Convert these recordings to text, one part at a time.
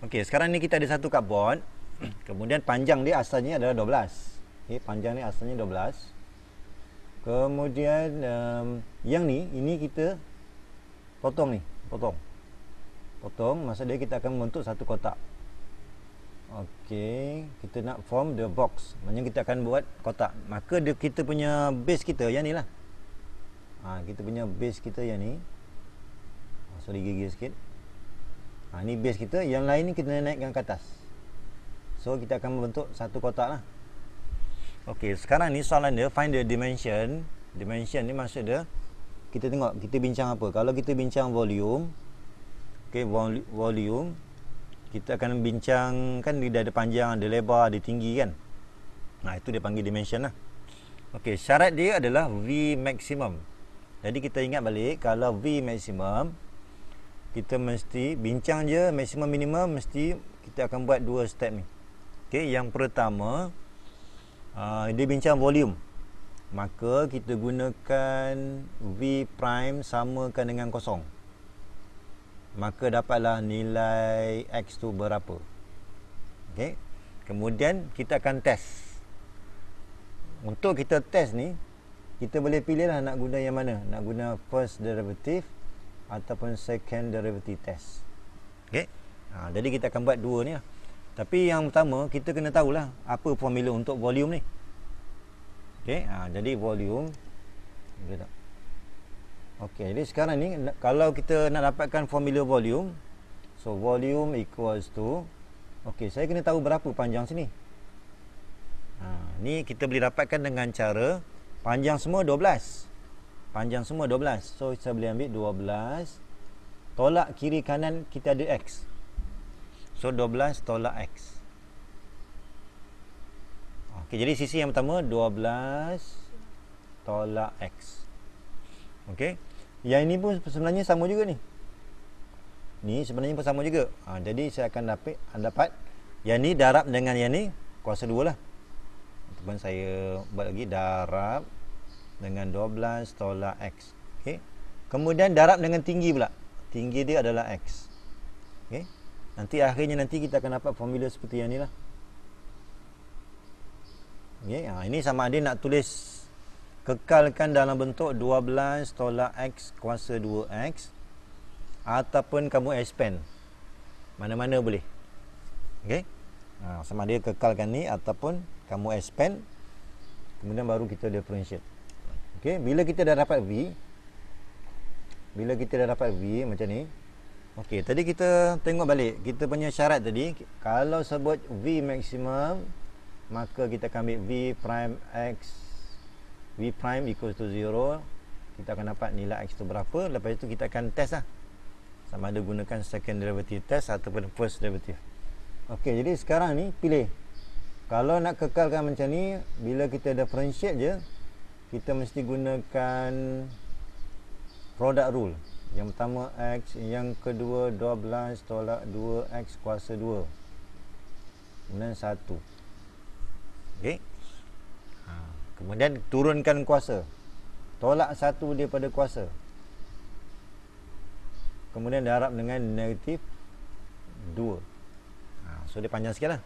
Okey, sekarang ni kita ada satu karbon. Kemudian panjang dia asalnya adalah 12. Okey, panjang ni asalnya 12. Kemudian um, yang ni, ini kita potong ni, potong. Potong, masa dia kita akan membentuk satu kotak. Okey, kita nak form the box. Maksudnya kita akan buat kotak. Maka dia kita punya base kita yang ni lah. Ha, kita punya base kita yang ni. Oh, sorry, gigi sikit ha, Ni base kita Yang lain ni kita naikkan ke atas So kita akan membentuk satu kotak lah Ok sekarang ni soalan dia Find the dimension Dimension ni maksud dia Kita tengok kita bincang apa Kalau kita bincang volume Ok volume Kita akan bincang Kan dia ada panjang, ada lebar, ada tinggi kan Nah ha, itu dia panggil dimension lah Ok syarat dia adalah V maximum Jadi kita ingat balik Kalau V maximum kita mesti bincang je maksimum minimum mesti kita akan buat dua step ni okey yang pertama uh, dia bincang volume maka kita gunakan v prime sama kan dengan kosong maka dapatlah nilai x tu berapa okey kemudian kita akan test untuk kita test ni kita boleh pilihlah nak guna yang mana nak guna first derivative ataupun second derivative test. Okey. Ha, jadi kita akan buat dua ni lah. Tapi yang pertama kita kena tahulah apa formula untuk volume ni. Okey. Ha, jadi volume kita Okey, jadi sekarang ni kalau kita nak dapatkan formula volume, so volume equals to Okey, saya kena tahu berapa panjang sini. Ha, ni kita boleh dapatkan dengan cara panjang semua 12 panjang semua 12 so saya boleh ambil 12 tolak kiri kanan kita ada X so 12 tolak X Okay, jadi sisi yang pertama 12 tolak X Okay, yang ini pun sebenarnya sama juga ni ni sebenarnya pun sama juga ha, jadi saya akan dapat dapat yang ni darab dengan yang ni kuasa 2 lah ataupun saya buat lagi darab dengan 12 tolak X. Okay. Kemudian darab dengan tinggi pula. Tinggi dia adalah X. Okay. Nanti akhirnya nanti kita akan dapat formula seperti yang ni lah. Okay. Ha, ini sama ada nak tulis kekalkan dalam bentuk 12 tolak X kuasa 2X ataupun kamu expand. Mana-mana boleh. Okay. Ha, sama ada kekalkan ni ataupun kamu expand kemudian baru kita differentiate. Okey, bila kita dah dapat V bila kita dah dapat V macam ni. Okey, tadi kita tengok balik kita punya syarat tadi kalau sebut V maksimum maka kita akan ambil V prime X V prime equals to 0 kita akan dapat nilai X tu berapa lepas itu kita akan test lah sama ada gunakan second derivative test ataupun first derivative Okey, jadi sekarang ni pilih kalau nak kekalkan macam ni bila kita differentiate je kita mesti gunakan product rule yang pertama X yang kedua 12 tolak 2X kuasa 2 kemudian 1 ok ha. kemudian turunkan kuasa tolak 1 daripada kuasa kemudian darab dengan negatif 2 ha, so dia panjang sikit lah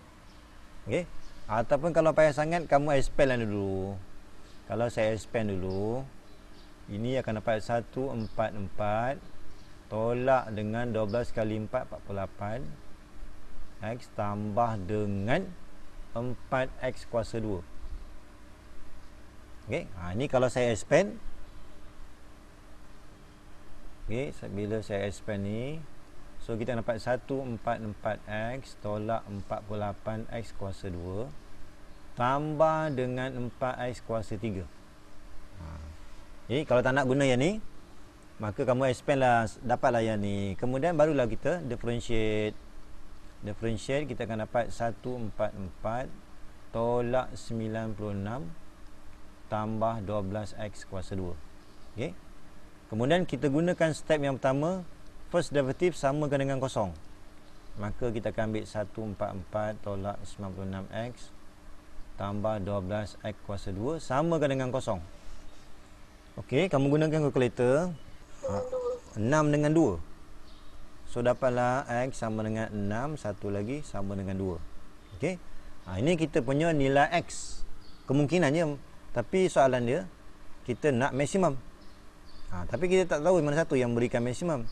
ok ataupun kalau payah sangat kamu expel lah dulu kalau saya expand dulu ini akan dapat 144 tolak dengan 12 kali 4 48 x tambah dengan 4x kuasa 2 ok ha, ini kalau saya expand ok bila saya expand ni so kita dapat 144x tolak 48x kuasa 2 Tambah dengan 4 x kuasa 3 ha. Jadi kalau tak nak guna yang ni Maka kamu expand lah dapat lah yang ni Kemudian barulah kita differentiate Differentiate kita akan dapat 144 Tolak 96 Tambah 12x kuasa 2 okay. Kemudian kita gunakan step yang pertama First derivative sama dengan kosong Maka kita akan ambil 144 Tolak 96x tambah 12 x kuasa 2 samakan dengan kosong. Okey, kamu gunakan kalkulator. 6 ha, dengan 2. So dapatlah x sama dengan 6, satu lagi sama dengan 2. Okey. Ha, ini kita punya nilai x. Kemungkinannya tapi soalan dia kita nak maksimum. Ha, tapi kita tak tahu mana satu yang berikan maksimum.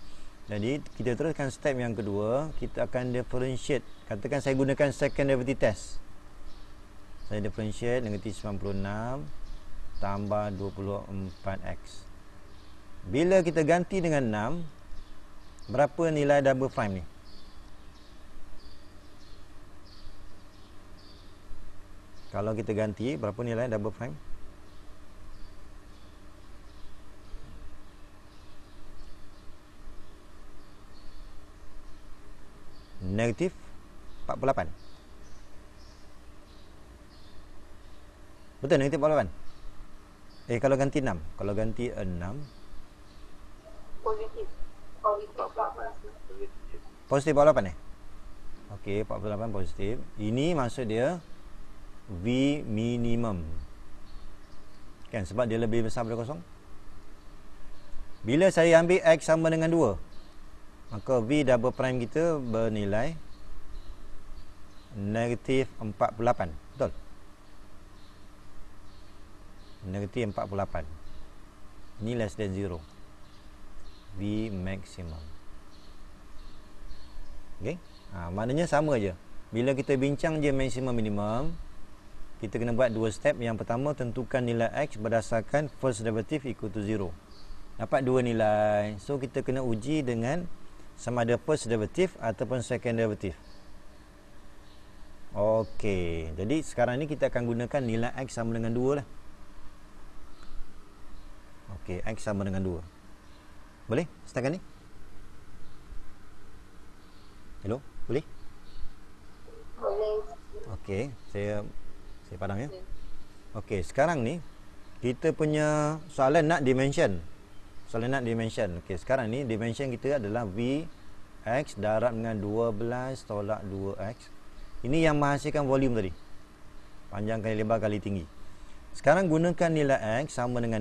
Jadi kita teruskan step yang kedua, kita akan differentiate. Katakan saya gunakan second derivative test saya differentiate negatif 96 tambah 24x bila kita ganti dengan 6 berapa nilai double prime ni kalau kita ganti berapa nilai double prime negatif 48 Betul negatif 48? Eh kalau ganti 6 Kalau ganti 6 Positif Positif 48 eh Ok 48 positif Ini maksud dia V minimum Kan sebab dia lebih besar daripada kosong Bila saya ambil X sama dengan 2 Maka V double prime kita bernilai Negatif 48 Negatif 48 negatif 48 ni less than 0 V maximum ok ha, maknanya sama je bila kita bincang je maximum minimum kita kena buat dua step yang pertama tentukan nilai X berdasarkan first derivative equal to 0 dapat dua nilai so kita kena uji dengan sama ada first derivative ataupun second derivative ok jadi sekarang ni kita akan gunakan nilai X sama dengan 2 lah Okey, x sama dengan 2. Boleh? Setakat ni? Hello, boleh? Boleh. Okey, saya saya padam ya. Okey, sekarang ni kita punya soalan nak dimension. Soalan nak dimension. Okey, sekarang ni dimension kita adalah v x darab dengan 12 tolak 2x. Ini yang menghasilkan volume tadi. Panjang kali lebar kali tinggi. Sekarang gunakan nilai x sama dengan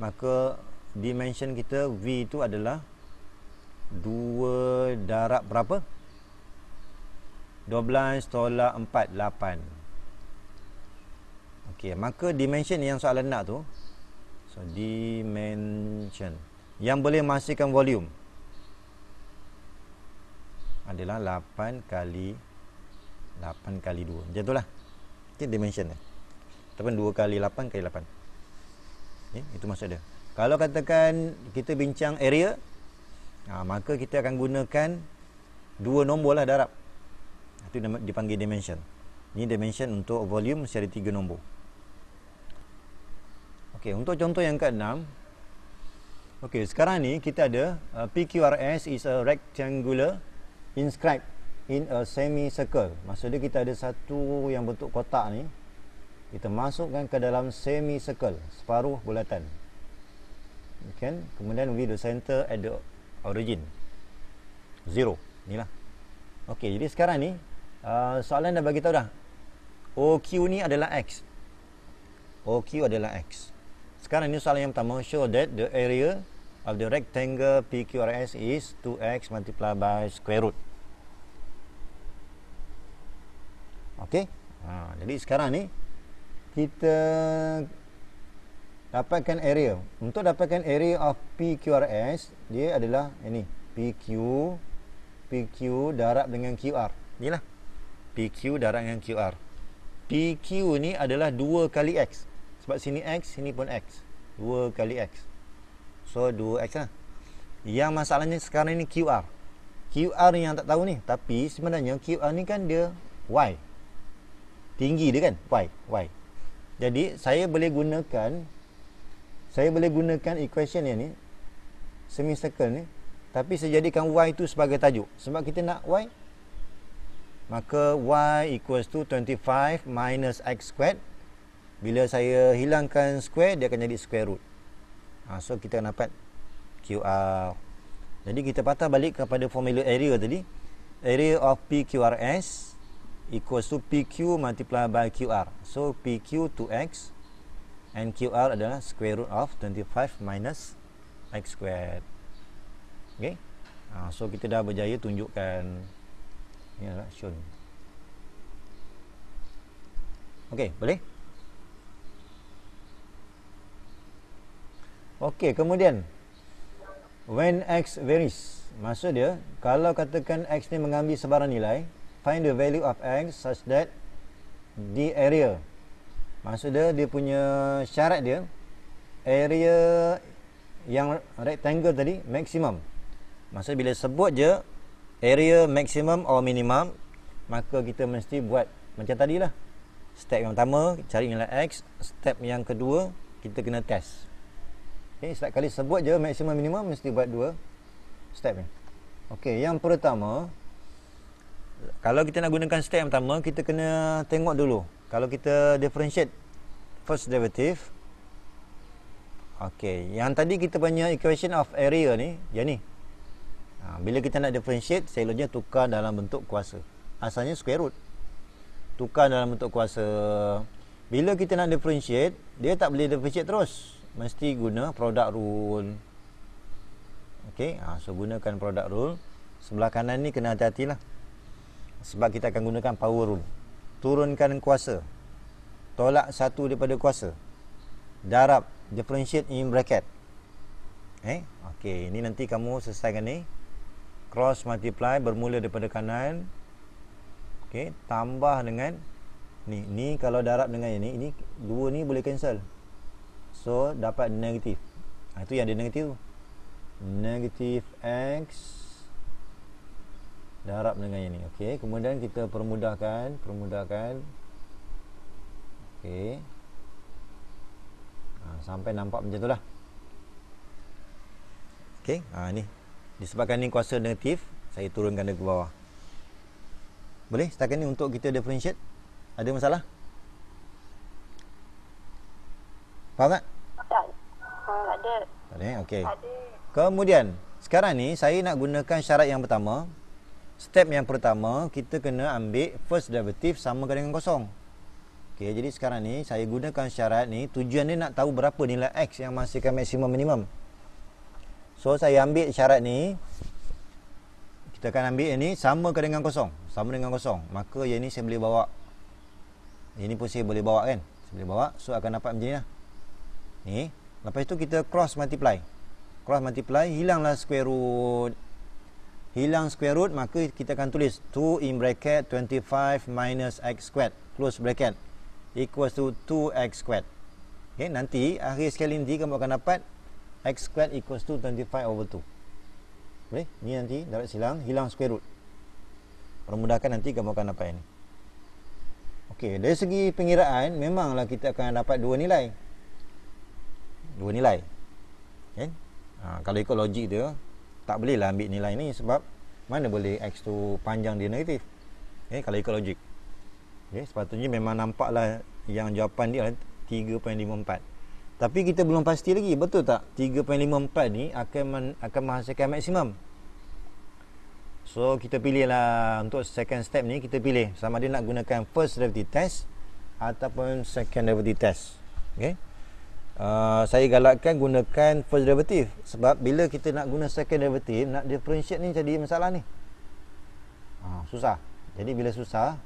maka dimension kita V itu adalah 2 darab berapa? 12 tolak 4, 8 Okay, maka dimension yang soalan nak tu so dimension yang boleh menghasilkan volume adalah 8 kali 8 kali 2 macam itulah okay, dimension ni ataupun 2 kali 8 kali 8 Ya, itu maksud dia. Kalau katakan kita bincang area, ha, maka kita akan gunakan dua nombor lah darab. Itu dipanggil dimension. Ini dimension untuk volume secara tiga nombor. Okay, untuk contoh yang ke enam. Okey, sekarang ni kita ada uh, PQRS is a rectangular inscribed in a semicircle. Maksudnya kita ada satu yang bentuk kotak ni kita masukkan ke dalam semi circle separuh bulatan okay. kemudian we the center at the origin zero ni lah. ok jadi sekarang ni uh, soalan dah bagi tahu dah OQ ni adalah X OQ adalah X sekarang ni soalan yang pertama show that the area of the rectangle PQRS is 2X multiplied by square root ok ha, jadi sekarang ni kita dapatkan area untuk dapatkan area of PQRS dia adalah ini PQ PQ darab dengan QR inilah PQ darab dengan QR PQ ni adalah 2 kali X sebab sini X sini pun X 2 kali X so 2 X lah yang masalahnya sekarang ni QR QR yang tak tahu ni tapi sebenarnya QR ni kan dia Y tinggi dia kan Y Y jadi saya boleh gunakan saya boleh gunakan equation yang ni semicircle ni tapi saya jadikan y tu sebagai tajuk sebab kita nak y maka y equals to 25 minus x squared bila saya hilangkan square dia akan jadi square root. Ha, so kita akan dapat QR. Jadi kita patah balik kepada formula area tadi. Area of PQRS equals to PQ multiplied by QR. So PQ 2x and QR adalah square root of 25 minus x squared. Okay. Ha, so kita dah berjaya tunjukkan ini adalah shown. Okay, boleh? Okay, kemudian when x varies maksud dia kalau katakan x ni mengambil sebarang nilai find the value of x such that the area maksud dia dia punya syarat dia area yang rectangle tadi maksimum maksud bila sebut je area maksimum or minimum maka kita mesti buat macam tadilah step yang pertama cari nilai x step yang kedua kita kena test Okay, setiap kali sebut je maksimum minimum mesti buat dua step ni. Okey, yang pertama, kalau kita nak gunakan step yang pertama kita kena tengok dulu kalau kita differentiate first derivative okey yang tadi kita punya equation of area ni ya ni ha, bila kita nak differentiate selonya tukar dalam bentuk kuasa asalnya square root tukar dalam bentuk kuasa bila kita nak differentiate dia tak boleh differentiate terus mesti guna product rule okey ha, so gunakan product rule sebelah kanan ni kena hati-hatilah sebab kita akan gunakan power rule turunkan kuasa tolak satu daripada kuasa darab differentiate in bracket eh okey ini nanti kamu selesaikan ni cross multiply bermula daripada kanan Okay, tambah dengan ni ni kalau darab dengan yang ni ini dua ni boleh cancel so dapat negatif ha, itu yang dia negatif tu negatif x darab dengan yang ni okey kemudian kita permudahkan permudahkan okey ha, sampai nampak macam itulah okey ha ni disebabkan ni kuasa negatif saya turunkan dia ke bawah boleh setakat ni untuk kita differentiate ada masalah faham tak tak ah, ada tak ada eh? okey kemudian sekarang ni saya nak gunakan syarat yang pertama step yang pertama kita kena ambil first derivative sama dengan kosong Okey, jadi sekarang ni saya gunakan syarat ni tujuan dia nak tahu berapa nilai X yang menghasilkan maksimum minimum so saya ambil syarat ni kita akan ambil yang ni sama dengan kosong sama dengan kosong maka yang ni saya boleh bawa yang ni pun saya boleh bawa kan saya boleh bawa so akan dapat macam ni lah ni lepas tu kita cross multiply cross multiply hilanglah square root hilang square root maka kita akan tulis 2 in bracket 25 minus x squared close bracket equals to 2x squared okay, nanti akhir sekali nanti kamu akan dapat x squared equals to 25 over 2 boleh? ni nanti darat silang hilang square root permudahkan nanti kamu akan dapat ini. ok dari segi pengiraan memanglah kita akan dapat dua nilai dua nilai okay. ha, kalau ikut logik dia tak bolehlah ambil nilai ni sebab mana boleh X tu panjang dia negatif okay, eh, kalau ikut logik okay, eh, sepatutnya memang nampak lah yang jawapan dia 3.54 tapi kita belum pasti lagi betul tak 3.54 ni akan akan menghasilkan maksimum so kita pilih lah untuk second step ni kita pilih sama dia nak gunakan first derivative test ataupun second derivative test okay? uh, saya galakkan gunakan first derivative sebab bila kita nak guna second derivative nak differentiate ni jadi masalah ni uh, susah jadi bila susah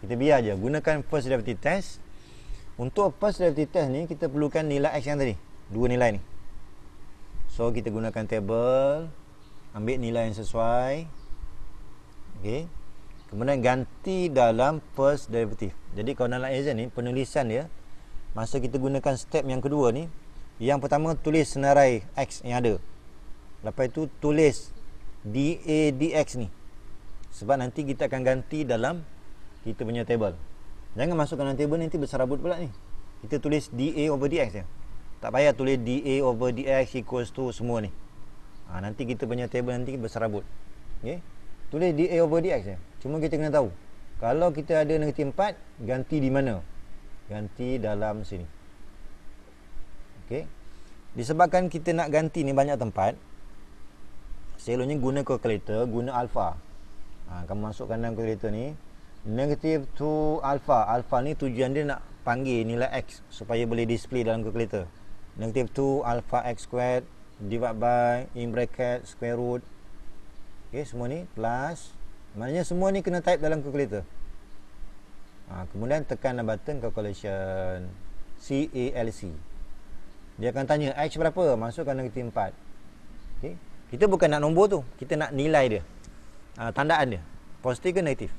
kita biar je gunakan first derivative test untuk first derivative test ni kita perlukan nilai x yang tadi dua nilai ni so kita gunakan table ambil nilai yang sesuai okey kemudian ganti dalam first derivative jadi kalau nak exam ni penulisan dia Masa kita gunakan step yang kedua ni Yang pertama tulis senarai X yang ada Lepas itu tulis DA DX ni Sebab nanti kita akan ganti dalam Kita punya table Jangan masukkan dalam table nanti besar berserabut pula ni Kita tulis DA over DX je Tak payah tulis DA over DX equals to semua ni ha, Nanti kita punya table nanti besar berserabut okay? Tulis DA over DX je Cuma kita kena tahu Kalau kita ada negatif 4 Ganti di mana ganti dalam sini ok disebabkan kita nak ganti ni banyak tempat selonya guna calculator guna alpha ha, kamu masukkan dalam calculator ni negative 2 alpha alpha ni tujuan dia nak panggil nilai x supaya boleh display dalam calculator negative 2 alpha x squared divided by in bracket square root ok semua ni plus maknanya semua ni kena type dalam calculator ha, Kemudian tekan button calculation CALC Dia akan tanya H berapa Masukkan negatif 4 okay. Kita bukan nak nombor tu Kita nak nilai dia ha, Tandaan dia Positif ke negatif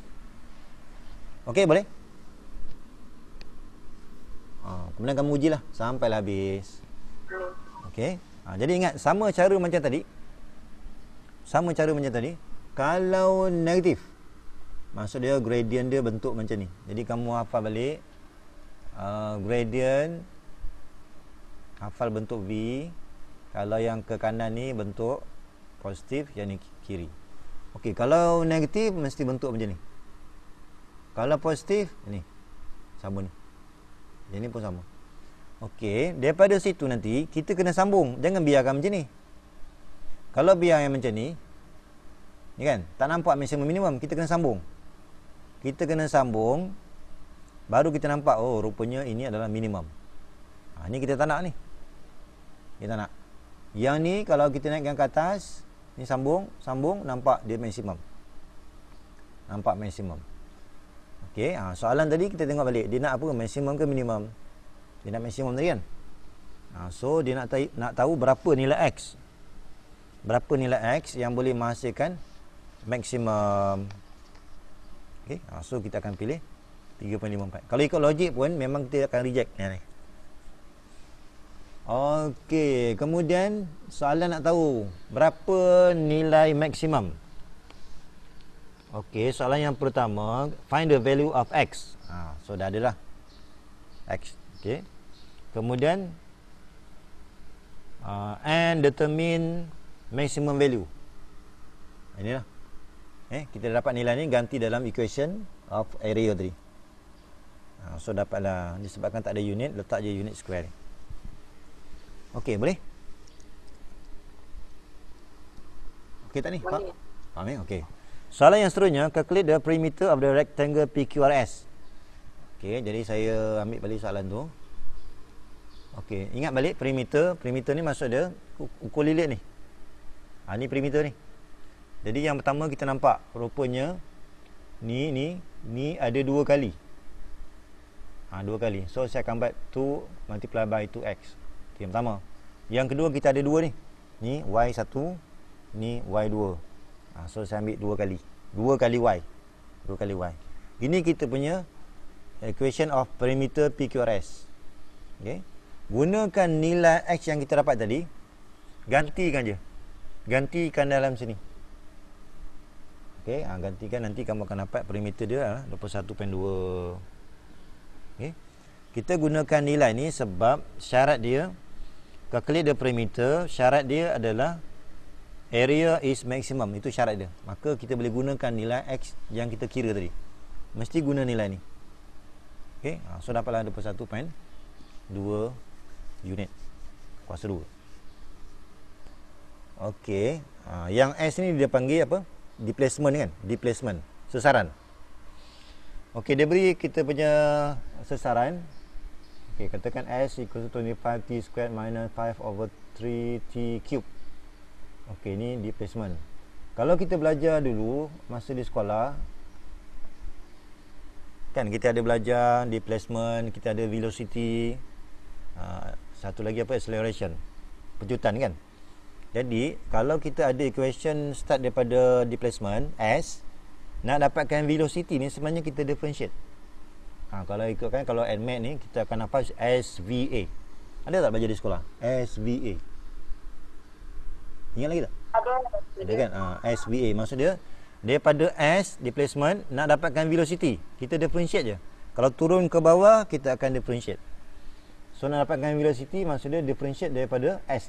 Okey boleh ha, Kemudian kamu uji lah Sampailah habis Okey ha, Jadi ingat sama cara macam tadi Sama cara macam tadi Kalau negatif Maksud dia gradient dia bentuk macam ni Jadi kamu hafal balik uh, Gradient Hafal bentuk V Kalau yang ke kanan ni bentuk Positif yang ni kiri Ok kalau negatif mesti bentuk macam ni Kalau positif Ni Sama ni Yang ni pun sama Ok daripada situ nanti Kita kena sambung Jangan biarkan macam ni Kalau biar yang macam ni Ni kan Tak nampak maximum minimum Kita kena sambung kita kena sambung baru kita nampak oh rupanya ini adalah minimum ha, ni kita tak nak ni kita nak yang ni kalau kita naik yang ke atas ni sambung sambung nampak dia maksimum nampak maksimum Okey, ha, soalan tadi kita tengok balik dia nak apa maksimum ke minimum dia nak maksimum tadi kan ha, so dia nak, nak tahu berapa nilai X berapa nilai X yang boleh menghasilkan maksimum okay. Ha, so kita akan pilih 3.54 kalau ikut logik pun memang kita akan reject ni ok kemudian soalan nak tahu berapa nilai maksimum Okey, soalan yang pertama find the value of x ha, so dah ada lah x Okey, kemudian Uh, and determine maximum value inilah eh, kita dapat nilai ni ganti dalam equation of area tadi ha, so dapatlah disebabkan tak ada unit letak je unit square ok boleh ok tak ni Pak. faham ni ok soalan yang seterusnya calculate the perimeter of the rectangle PQRS ok jadi saya ambil balik soalan tu ok ingat balik perimeter perimeter ni maksud dia ukur lilit ni ha, ni perimeter ni jadi yang pertama kita nampak rupanya ni ni ni ada dua kali. Ha dua kali. So saya akan buat 2 multiply by 2x. Okey, yang pertama. Yang kedua kita ada dua ni. Ni y1, ni y2. Ha, so saya ambil dua kali. Dua kali y. Dua kali y. Ini kita punya equation of perimeter PQRS. Okey. Gunakan nilai x yang kita dapat tadi gantikan je. Gantikan dalam sini. Okey, ha, gantikan nanti kamu akan dapat perimeter dia lah, 21.2. Okey. Kita gunakan nilai ni sebab syarat dia calculate the perimeter, syarat dia adalah area is maximum, itu syarat dia. Maka kita boleh gunakan nilai x yang kita kira tadi. Mesti guna nilai ni. Okey, ha, so dapatlah 21.2 unit kuasa 2. Okey, ha, yang s ni dia panggil apa? displacement kan displacement sesaran okey dia beri kita punya sesaran okey katakan s equals to 25 t squared minus 5 over 3 t cube okey ni displacement kalau kita belajar dulu masa di sekolah kan kita ada belajar displacement kita ada velocity ah, satu lagi apa acceleration pecutan kan jadi, kalau kita ada equation start daripada displacement S, nak dapatkan velocity ni sebenarnya kita differentiate. Ha, kalau ikutkan, kalau admit ni, kita akan nampak SVA. Ada tak belajar di sekolah? SVA. Ingat lagi tak? Ada. Ada kan? Ha, SVA. Maksud dia, daripada S, displacement, nak dapatkan velocity. Kita differentiate je. Kalau turun ke bawah, kita akan differentiate. So, nak dapatkan velocity, maksud dia differentiate daripada S.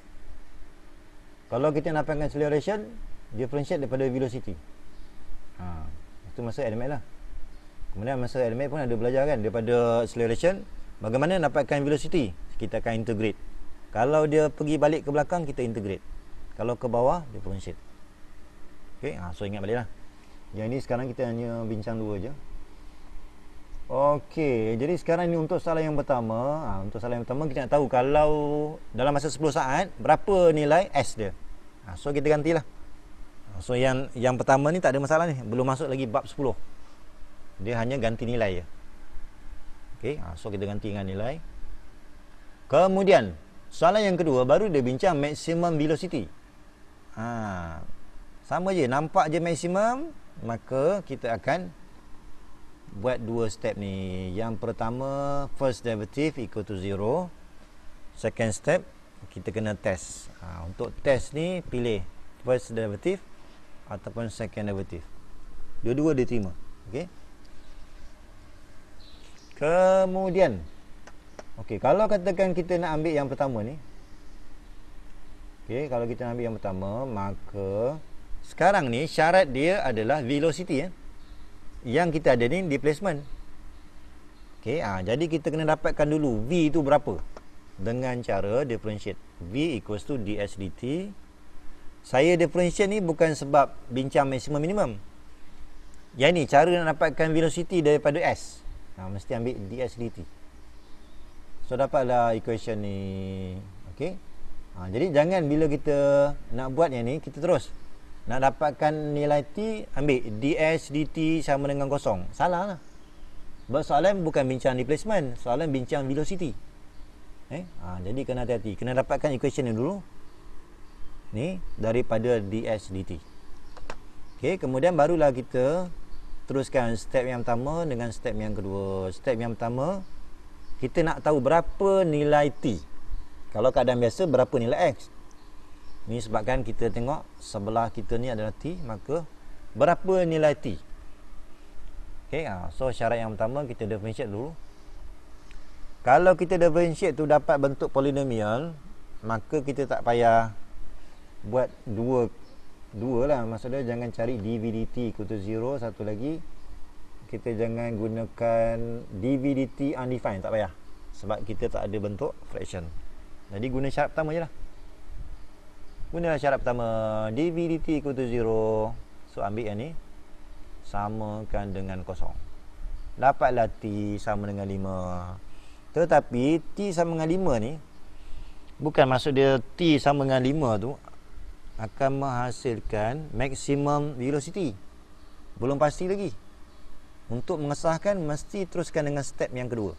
Kalau kita nak pakai acceleration differentiate daripada velocity. Ha. Itu masa LMA lah. Kemudian masa LMA pun ada belajar kan daripada acceleration bagaimana nak dapatkan velocity kita akan integrate. Kalau dia pergi balik ke belakang kita integrate. Kalau ke bawah differentiate. Okey, ha so ingat baliklah. Yang ini sekarang kita hanya bincang dua aje. Okey, jadi sekarang ni untuk soalan yang pertama ha, Untuk soalan yang pertama, kita nak tahu kalau dalam masa 10 saat Berapa nilai S dia ha, So, kita gantilah ha, So, yang yang pertama ni tak ada masalah ni Belum masuk lagi bab 10 Dia hanya ganti nilai je Okey, ha, so kita ganti dengan nilai Kemudian, soalan yang kedua baru dia bincang maximum velocity ha, Sama je, nampak je maximum Maka kita akan buat dua step ni. Yang pertama first derivative equal to zero. Second step kita kena test. Ha, untuk test ni pilih first derivative ataupun second derivative. Dua-dua diterima. Okey. Kemudian okey kalau katakan kita nak ambil yang pertama ni. Okey kalau kita nak ambil yang pertama maka sekarang ni syarat dia adalah velocity ya. Eh? yang kita ada ni displacement. Okey, ha, jadi kita kena dapatkan dulu V itu berapa dengan cara differentiate. V equals to ds dt. Saya differentiate ni bukan sebab bincang maksimum minimum. Yang ni cara nak dapatkan velocity daripada S. Ha, mesti ambil ds dt. So dapatlah equation ni. Okey. Ha, jadi jangan bila kita nak buat yang ni kita terus nak dapatkan nilai T Ambil DS, DT sama dengan kosong Salah lah Sebab soalan bukan bincang replacement Soalan bincang velocity eh? ha, Jadi kena hati-hati Kena dapatkan equation ni dulu Ni daripada DS, DT okay, Kemudian barulah kita Teruskan step yang pertama Dengan step yang kedua Step yang pertama Kita nak tahu berapa nilai T Kalau keadaan biasa berapa nilai X ini sebabkan kita tengok sebelah kita ni adalah T maka berapa nilai T? Okey, ha, so syarat yang pertama kita differentiate dulu. Kalau kita differentiate tu dapat bentuk polinomial, maka kita tak payah buat dua dua lah maksudnya jangan cari dv dt equal to 0 satu lagi kita jangan gunakan dv dt undefined tak payah sebab kita tak ada bentuk fraction jadi guna syarat pertama je lah Gunalah syarat pertama DVDT equal to 0 So ambil yang ni Samakan dengan kosong Dapatlah T sama dengan 5 Tetapi T sama dengan 5 ni Bukan maksud dia T sama dengan 5 tu Akan menghasilkan maximum velocity Belum pasti lagi Untuk mengesahkan mesti teruskan dengan step yang kedua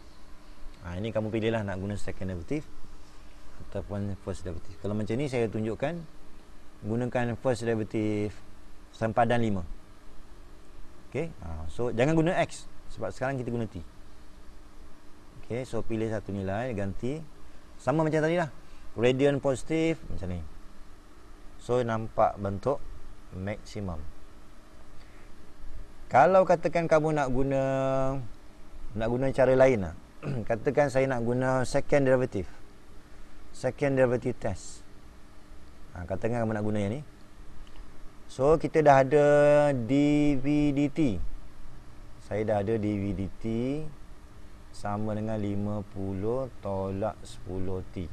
ha, Ini kamu pilihlah nak guna second derivative ataupun first derivative kalau macam ni saya tunjukkan gunakan first derivative sempadan 5 ok ha, so jangan guna X sebab sekarang kita guna T ok so pilih satu nilai ganti sama macam tadi lah radian positif macam ni so nampak bentuk maksimum kalau katakan kamu nak guna nak guna cara lain lah katakan saya nak guna second derivative second derivative test. Ha, katakan kamu nak guna yang ni. So, kita dah ada dv dt. Saya dah ada dv dt sama dengan 50 tolak 10t.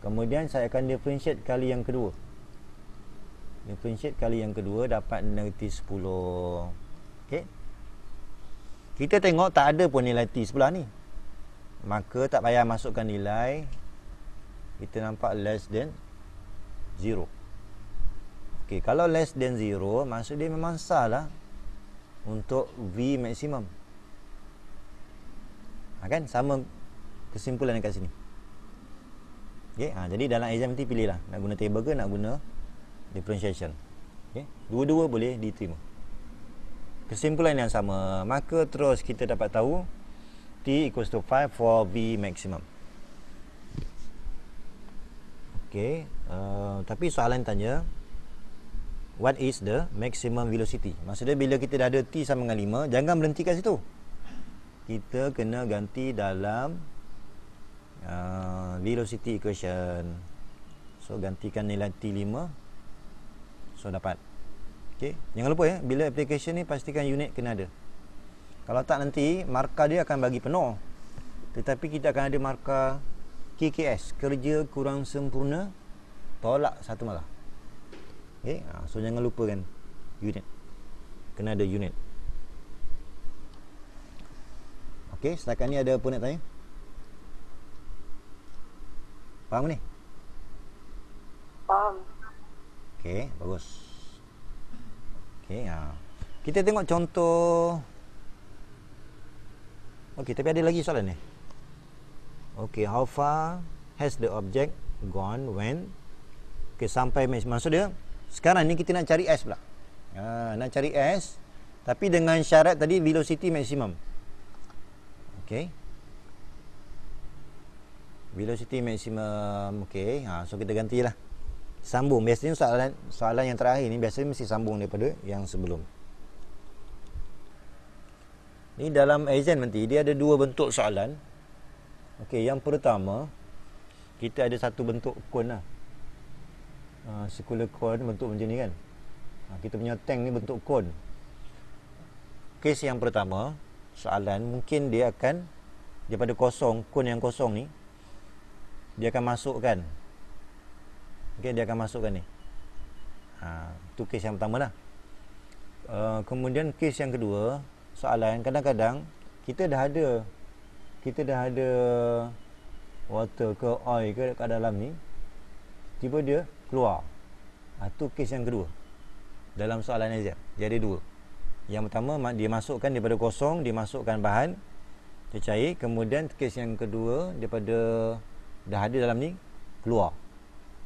Kemudian, saya akan differentiate kali yang kedua. Differentiate kali yang kedua dapat negatif 10. Okay. Kita tengok tak ada pun nilai t sebelah ni. Maka, tak payah masukkan nilai kita nampak less than 0 okay, kalau less than 0 maksud dia memang salah untuk V maksimum ha, kan sama kesimpulan dekat sini okay, ha, jadi dalam exam nanti pilihlah nak guna table ke nak guna differentiation dua-dua boleh diterima kesimpulan yang sama maka terus kita dapat tahu T equals to 5 for V maximum Okay. Uh, eh, tapi soalan tanya what is the maximum velocity? Maksudnya bila kita dah ada t sama dengan 5, jangan berhenti kat situ. Kita kena ganti dalam uh, velocity equation. So gantikan nilai t 5 so dapat. Okay, jangan lupa ya bila application ni pastikan unit kena ada. Kalau tak nanti markah dia akan bagi penuh. Tetapi kita akan ada markah KKS kerja kurang sempurna tolak satu malah okay? ha, so jangan lupa kan unit kena ada unit ok setakat ni ada apa nak tanya faham ni faham ok bagus ok ha. kita tengok contoh ok tapi ada lagi soalan ni Okay, how far has the object gone when? Okay, sampai maksud dia. Sekarang ni kita nak cari S lah. Ha, nak cari S. Tapi dengan syarat tadi velocity maksimum. Okay. Velocity maksimum. Okay. Ha, so kita gantilah. Sambung. Biasanya soalan soalan yang terakhir ni biasanya mesti sambung daripada yang sebelum. Ni dalam exam nanti dia ada dua bentuk soalan. Okey, yang pertama kita ada satu bentuk cone lah. Uh, ah, circular cone bentuk macam ni kan. Uh, kita punya tank ni bentuk cone. Kes yang pertama, soalan mungkin dia akan daripada kosong, cone yang kosong ni dia akan masukkan. Okey, dia akan masukkan ni. Ha, tu kes yang pertama lah. Uh, kemudian kes yang kedua, soalan kadang-kadang kita dah ada kita dah ada water ke oil ke kat dalam ni tiba dia keluar ha, tu kes yang kedua dalam soalan exam dia ada dua yang pertama dia masukkan daripada kosong dia masukkan bahan dia cair kemudian kes yang kedua daripada dah ada dalam ni keluar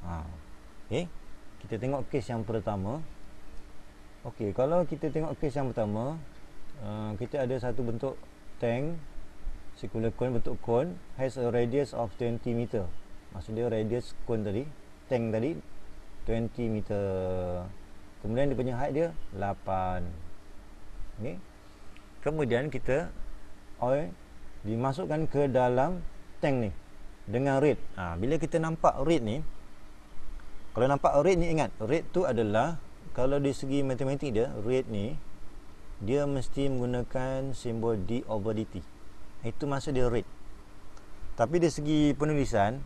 ha. ok kita tengok kes yang pertama ok kalau kita tengok kes yang pertama uh, kita ada satu bentuk tank circular cone bentuk cone has a radius of 20 meter maksud dia radius cone tadi tank tadi 20 meter kemudian dia punya height dia 8 ni kemudian kita oil dimasukkan ke dalam tank ni dengan rate ha, bila kita nampak rate ni kalau nampak rate ni ingat rate tu adalah kalau di segi matematik dia rate ni dia mesti menggunakan simbol d over dt itu maksud dia read Tapi dari segi penulisan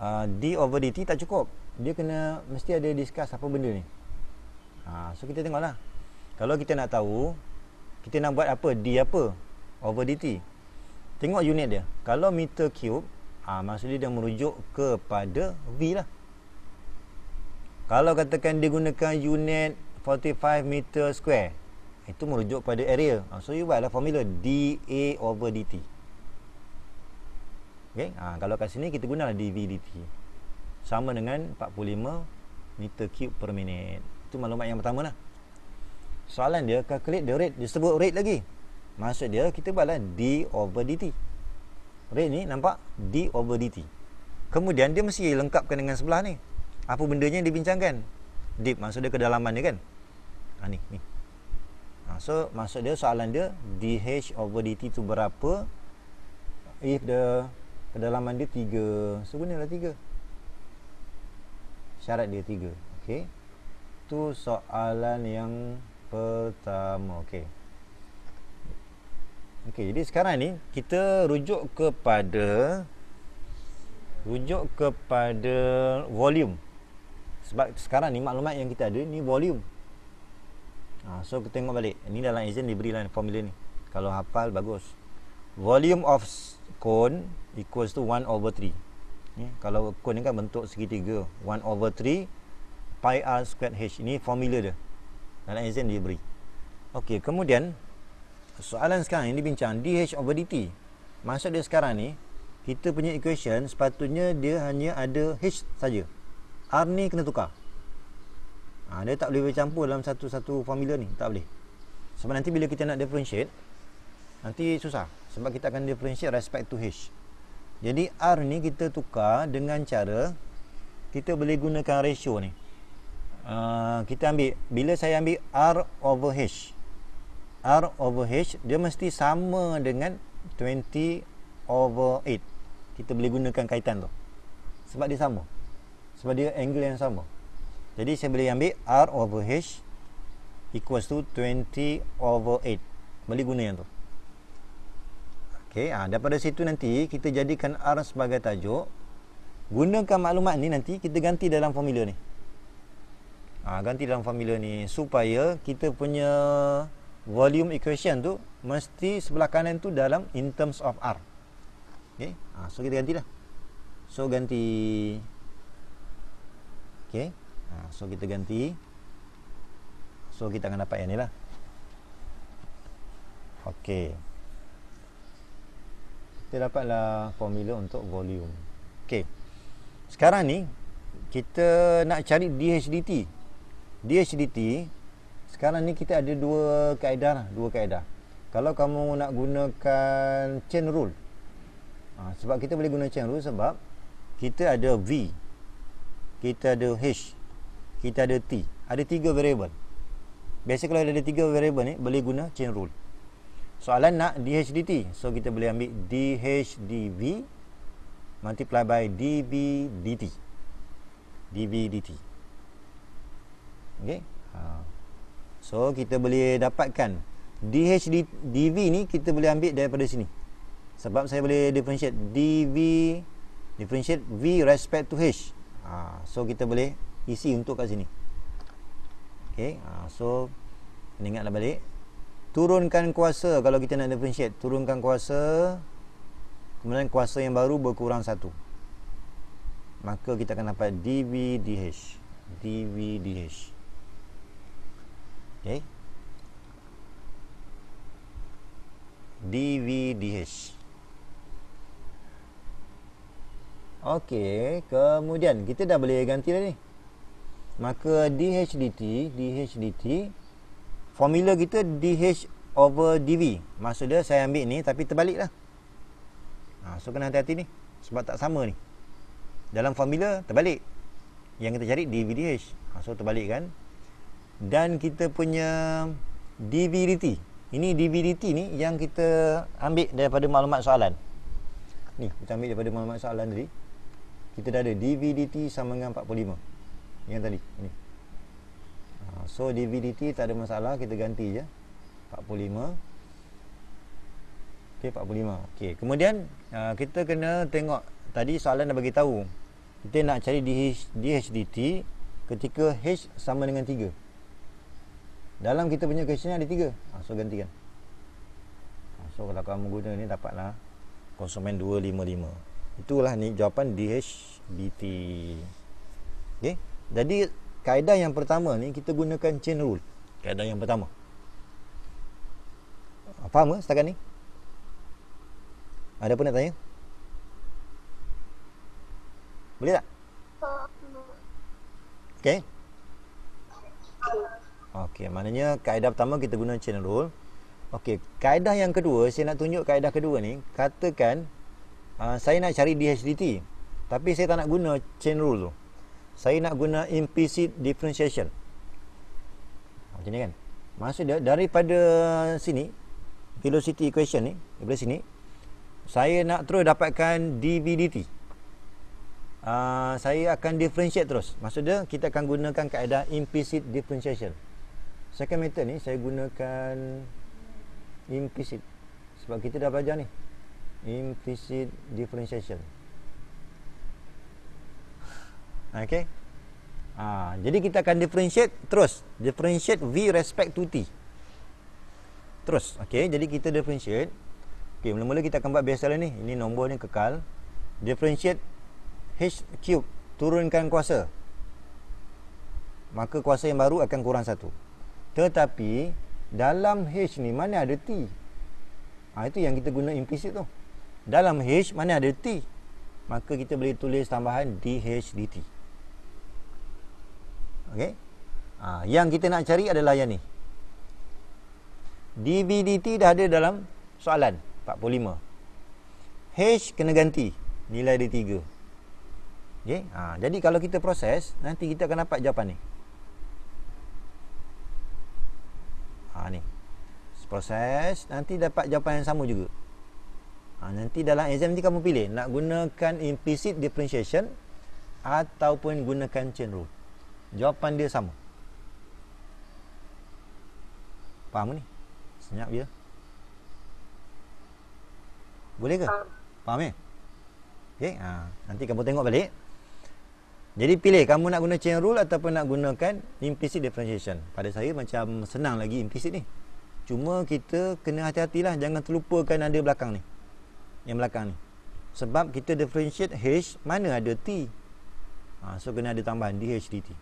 uh, D over DT tak cukup Dia kena mesti ada discuss apa benda ni uh, So kita tengoklah. Kalau kita nak tahu Kita nak buat apa D apa Over DT Tengok unit dia Kalau meter cube uh, ha, Maksudnya dia merujuk kepada V lah Kalau katakan dia gunakan unit 45 meter square itu merujuk pada area ha, So you buatlah formula dA over dt okay? ha, Kalau kat sini kita gunalah dv dt Sama dengan 45 meter cube per minit Itu maklumat yang pertama lah Soalan dia calculate the rate Dia sebut rate lagi Maksud dia kita buatlah d over dt Rate ni nampak d over dt Kemudian dia mesti lengkapkan dengan sebelah ni Apa benda yang dibincangkan Deep maksud dia kedalaman dia kan ha, Ni ni ha, So maksud dia soalan dia DH over DT tu berapa If the Kedalaman dia 3 So gunalah 3 Syarat dia 3 okay. Tu soalan yang Pertama okay. Okay, Jadi sekarang ni kita rujuk Kepada Rujuk kepada Volume sebab sekarang ni maklumat yang kita ada ni volume ha, So kita tengok balik Ini dalam izin diberi diberilah formula ni Kalau hafal bagus Volume of cone equals to 1 over 3 ya, Kalau cone ni kan bentuk segitiga 1 over 3 Pi R squared H Ini formula dia Dalam izin diberi Ok kemudian Soalan sekarang yang dibincang DH over DT Maksud dia sekarang ni Kita punya equation sepatutnya dia hanya ada H saja R ni kena tukar ha, Dia tak boleh bercampur dalam satu-satu formula ni Tak boleh Sebab nanti bila kita nak differentiate Nanti susah Sebab kita akan differentiate respect to H Jadi R ni kita tukar dengan cara Kita boleh gunakan ratio ni uh, Kita ambil Bila saya ambil R over H R over H Dia mesti sama dengan 20 over 8 Kita boleh gunakan kaitan tu Sebab dia sama Sebab dia angle yang sama jadi saya boleh ambil R over H Equals to 20 over 8 Boleh guna yang tu Okay, ha, ah, daripada situ nanti kita jadikan R sebagai tajuk Gunakan maklumat ni nanti kita ganti dalam formula ni ha, Ganti dalam formula ni Supaya kita punya volume equation tu Mesti sebelah kanan tu dalam in terms of R Okay, ha, ah, so kita gantilah So ganti Okay ha, so kita ganti so kita akan dapat yang ni lah ok kita dapatlah formula untuk volume ok sekarang ni kita nak cari DHDT DHDT sekarang ni kita ada dua kaedah lah, dua kaedah kalau kamu nak gunakan chain rule ha, sebab kita boleh guna chain rule sebab kita ada V kita ada H kita ada T ada tiga variable biasa kalau ada tiga variable ni boleh guna chain rule soalan nak DHDT so kita boleh ambil DHDV multiply by DBDT DBDT Okay, ha. so kita boleh dapatkan DHDV ni kita boleh ambil daripada sini sebab saya boleh differentiate DV differentiate V respect to H ha. so kita boleh isi untuk kat sini okay. Ha, so kena ingatlah balik turunkan kuasa kalau kita nak differentiate turunkan kuasa kemudian kuasa yang baru berkurang satu, maka kita akan dapat dvdh dvdh okay. dvdh Okey, kemudian kita dah boleh ganti dah ni maka DHDT DHDT formula kita DH over DV maksudnya saya ambil ni tapi terbaliklah ha, so kena hati-hati ni sebab tak sama ni dalam formula terbalik yang kita cari DVDH ha, so terbalik kan dan kita punya DVDT ini DVDT ni yang kita ambil daripada maklumat soalan ni kita ambil daripada maklumat soalan tadi kita dah ada DVDT sama dengan 45 Ni yang tadi ni. Ah, so DVDT tak ada masalah Kita ganti je 45 Ok 45 okay. Kemudian ah, kita kena tengok Tadi soalan dah tahu Kita nak cari DHDT Ketika H sama dengan 3 Dalam kita punya question ada 3 ah, So gantikan So kalau kamu guna ni dapatlah Konsumen 255 Itulah ni jawapan DHDT Ok jadi kaedah yang pertama ni kita gunakan chain rule. Kaedah yang pertama. Faham ke setakat ni? Ada apa nak tanya? Boleh tak? Okay. Okay, maknanya kaedah pertama kita guna chain rule. Okay, kaedah yang kedua, saya nak tunjuk kaedah kedua ni. Katakan, uh, saya nak cari DHDT. Tapi saya tak nak guna chain rule tu saya nak guna implicit differentiation macam ni kan maksudnya daripada sini velocity equation ni daripada sini saya nak terus dapatkan dv dt uh, ah, saya akan differentiate terus maksudnya kita akan gunakan kaedah implicit differentiation second method ni saya gunakan implicit sebab kita dah belajar ni implicit differentiation Okay. Ha, jadi kita akan differentiate terus. Differentiate V respect to T. Terus. Okay. Jadi kita differentiate. Okay. Mula-mula kita akan buat biasalah ni. Ini nombor ni kekal. Differentiate H cube. Turunkan kuasa. Maka kuasa yang baru akan kurang satu. Tetapi dalam H ni mana ada T? Ha, itu yang kita guna implicit tu. Dalam H mana ada T? Maka kita boleh tulis tambahan dH dt. H Okey. Ha, yang kita nak cari adalah yang ni. DVDT dah ada dalam soalan 45. H kena ganti nilai dia 3. Okey. Ha, jadi kalau kita proses, nanti kita akan dapat jawapan ni. Ha ni. Proses nanti dapat jawapan yang sama juga. Ha, nanti dalam exam ni kamu pilih nak gunakan implicit differentiation ataupun gunakan chain rule. Jawapan dia sama Faham ni? Senyap dia Boleh ke? Faham ni? Eh? Okay? Ha. Nanti kamu tengok balik jadi pilih kamu nak guna chain rule ataupun nak gunakan implicit differentiation. Pada saya macam senang lagi implicit ni. Cuma kita kena hati-hatilah jangan terlupakan ada belakang ni. Yang belakang ni. Sebab kita differentiate H mana ada T. Ha, so kena ada tambahan DH DT.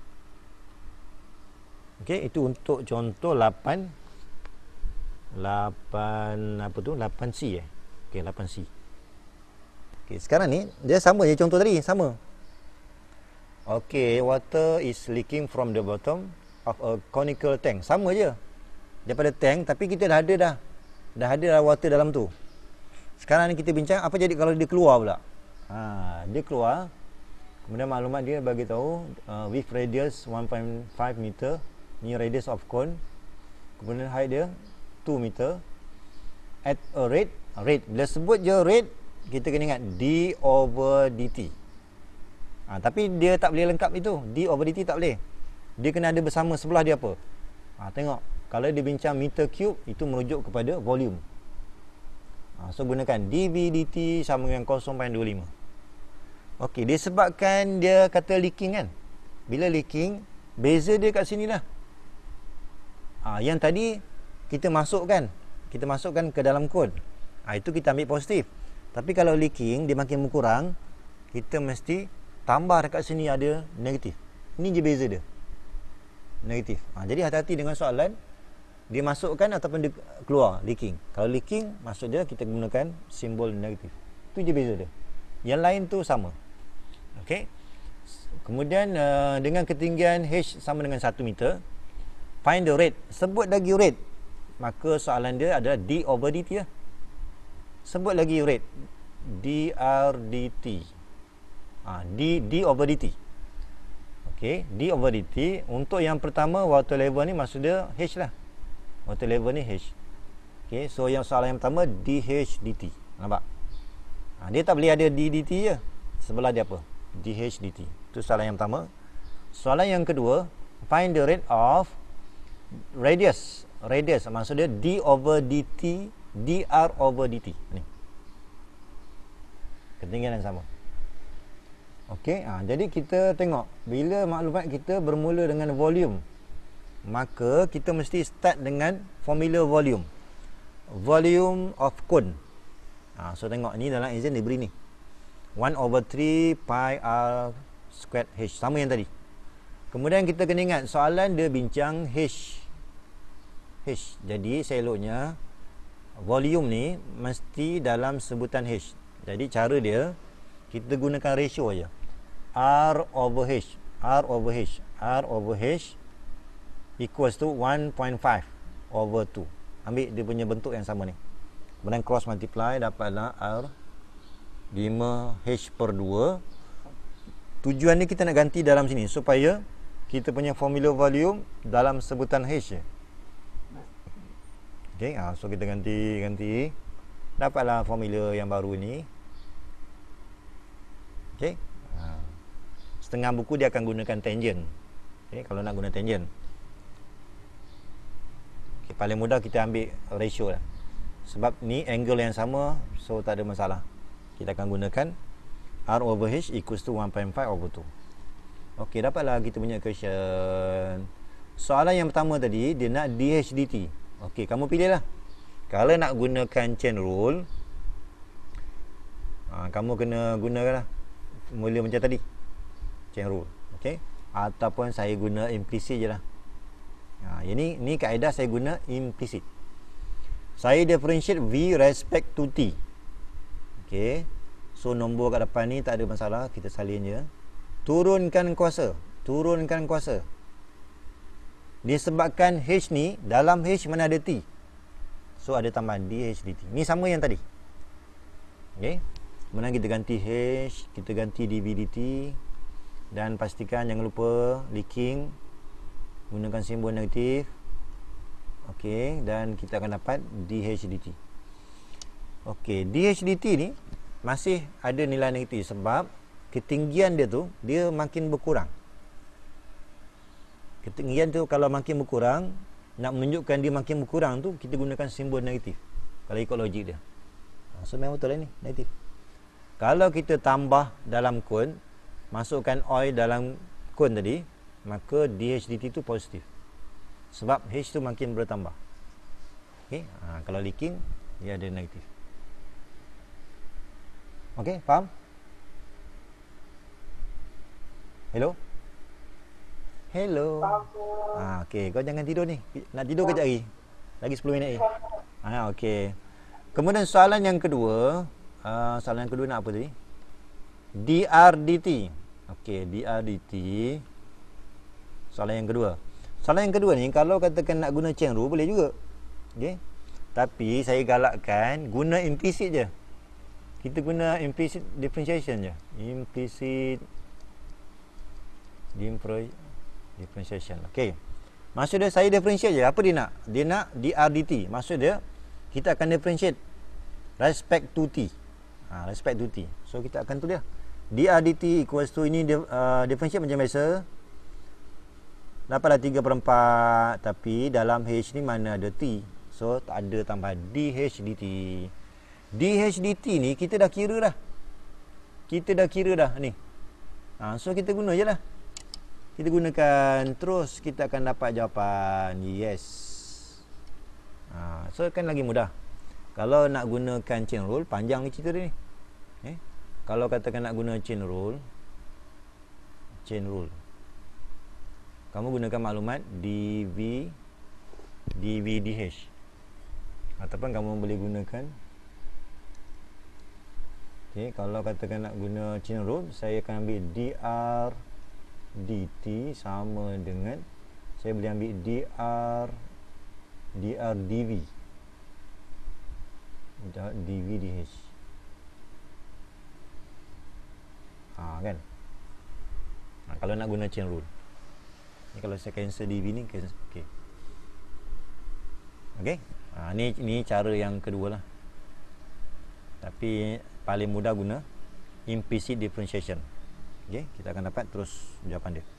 Okey, itu untuk contoh 8 8 apa tu? 8C eh. Okey, 8C. Okey, sekarang ni dia sama je contoh tadi, sama. Okey, water is leaking from the bottom of a conical tank. Sama je. Daripada tank tapi kita dah ada dah. Dah ada dah water dalam tu. Sekarang ni kita bincang apa jadi kalau dia keluar pula. Ha, dia keluar. Kemudian maklumat dia bagi tahu uh, with radius 1.5 meter ni radius of cone kemudian height dia 2 meter at a rate rate bila sebut je rate kita kena ingat d over dt ha, tapi dia tak boleh lengkap itu d over dt tak boleh dia kena ada bersama sebelah dia apa ha, tengok kalau dia bincang meter cube itu merujuk kepada volume ha, so gunakan dv dt sama dengan 0.25 ok dia sebabkan dia kata leaking kan bila leaking beza dia kat sini lah ha, Yang tadi kita masukkan Kita masukkan ke dalam kod ha, ah, Itu kita ambil positif Tapi kalau leaking dia makin berkurang Kita mesti tambah dekat sini ada negatif Ini je beza dia Negatif ha, Jadi hati-hati dengan soalan Dia masukkan ataupun dia keluar leaking Kalau leaking maksud dia kita gunakan simbol negatif Itu je beza dia Yang lain tu sama Okay Kemudian uh, dengan ketinggian H sama dengan 1 meter Find the rate Sebut lagi rate Maka soalan dia adalah D over DT ya. Lah. Sebut lagi rate d DRDT ha, D, D over DT okay, D over DT Untuk yang pertama water level ni maksud dia H lah Water level ni H okay, So yang soalan yang pertama d h dt. Nampak? Ha, dia tak boleh ada d dt je Sebelah dia apa? d h dt. Tu soalan yang pertama Soalan yang kedua Find the rate of radius radius maksud dia d over dt dr over dt ni ketinggian yang sama okey ha, jadi kita tengok bila maklumat kita bermula dengan volume maka kita mesti start dengan formula volume volume of cone ha, so tengok ni dalam exam diberi ni 1 over 3 pi r squared h sama yang tadi Kemudian kita kena ingat soalan dia bincang H. H. Jadi saya volume ni mesti dalam sebutan H. Jadi cara dia kita gunakan ratio aja. R over H. R over H. R over H equals to 1.5 over 2. Ambil dia punya bentuk yang sama ni. Kemudian cross multiply dapatlah R 5H per 2. Tujuan ni kita nak ganti dalam sini supaya kita punya formula volume dalam sebutan H je. Okay, ha, so kita ganti ganti dapatlah formula yang baru ni. Okey. Ha. Setengah buku dia akan gunakan tangent. Okey, kalau nak guna tangent. Okey, paling mudah kita ambil ratio lah. Sebab ni angle yang sama, so tak ada masalah. Kita akan gunakan R over H equals to 1.5 over 2. Okey, dapatlah kita punya question. Soalan yang pertama tadi, dia nak DHDT. Okey, kamu pilihlah. Kalau nak gunakan chain rule, ha, kamu kena gunakanlah. Mula macam tadi. Chain rule. Okey. Ataupun saya guna implicit je lah. Ha, ini, ya, ini kaedah saya guna implicit. Saya differentiate V respect to T. Okey. So, nombor kat depan ni tak ada masalah. Kita salin je turunkan kuasa turunkan kuasa disebabkan H ni dalam H mana ada T so ada tambahan DHDT ni sama yang tadi okey mana kita ganti H kita ganti DBDT dan pastikan jangan lupa leaking gunakan simbol negatif okey dan kita akan dapat D DHDT D DHDT ni masih ada nilai negatif sebab ketinggian dia tu dia makin berkurang ketinggian tu kalau makin berkurang nak menunjukkan dia makin berkurang tu kita gunakan simbol negatif kalau ikut logik dia ha, so memang betul lah ni negatif kalau kita tambah dalam cone masukkan oil dalam cone tadi maka DHDT tu positif sebab H tu makin bertambah ok ha, kalau leaking dia ada negatif ok faham Hello. Hello. Ah, okey, kau jangan tidur ni. Nak tidur kejap lagi. Lagi 10 minit lagi. Ah, okey. Kemudian soalan yang kedua, uh, soalan yang kedua nak apa tadi? DRDT. Okey, DRDT. Soalan yang kedua. Soalan yang kedua ni kalau katakan nak guna chain rule boleh juga. Okey. Tapi saya galakkan guna implicit je. Kita guna implicit differentiation je. Implicit differentiation. Okey. Maksud dia saya differentiate je. Apa dia nak? Dia nak DRDT. Maksud dia kita akan differentiate respect to T. Ha, respect to T. So kita akan tu dia. DRDT equals to ini uh, differentiate macam biasa. Dapatlah 3 per 4 Tapi dalam H ni mana ada T So tak ada tambah DHDT DHDT ni kita dah kira dah Kita dah kira dah ni ha, So kita guna je lah kita gunakan terus kita akan dapat jawapan yes ha, so kan lagi mudah kalau nak gunakan chain rule panjang ni cerita ni eh? kalau katakan nak guna chain rule chain rule kamu gunakan maklumat DV DVDH ataupun kamu boleh gunakan okay, kalau katakan nak guna chain rule saya akan ambil DR dt sama dengan saya boleh ambil dr dr dv dv dh ha, kan ha, kalau nak guna chain rule ni kalau saya cancel dv ni cancel, ok Okay. ha, ni, ni cara yang kedua lah tapi paling mudah guna implicit differentiation okay, kita akan dapat terus jawapan dia